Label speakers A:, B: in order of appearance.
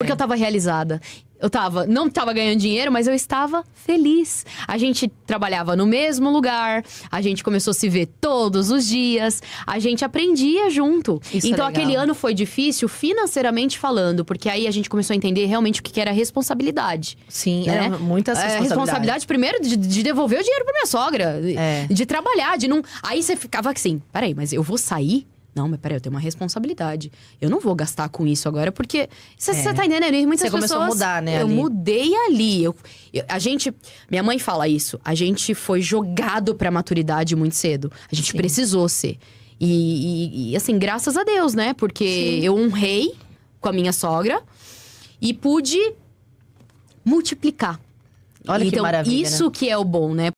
A: Porque eu tava realizada. Eu tava, não tava ganhando dinheiro, mas eu estava feliz. A gente trabalhava no mesmo lugar, a gente começou a se ver todos os dias, a gente aprendia junto. Isso é então é aquele ano foi difícil financeiramente falando, porque aí a gente começou a entender realmente o que era responsabilidade. Sim, né? era muita responsabilidade. É, é responsabilidade primeiro de, de, devolver o dinheiro pra minha sogra, é. de, de trabalhar, de não. Aí você ficava assim: peraí, mas eu vou sair? Não, mas peraí, eu tenho uma responsabilidade. Eu não vou gastar com isso agora, porque. Você é. tá entendendo? E muitas pessoas. Você começou a mudar, né? Eu ali. mudei ali. Eu, eu, a gente. Minha mãe fala isso. A gente foi jogado pra maturidade muito cedo. A gente Sim. precisou ser. E, e, e, assim, graças a Deus, né? Porque Sim. eu honrei com a minha sogra e pude multiplicar.
B: Olha então, que maravilha. Isso
A: né? que é o bom, né?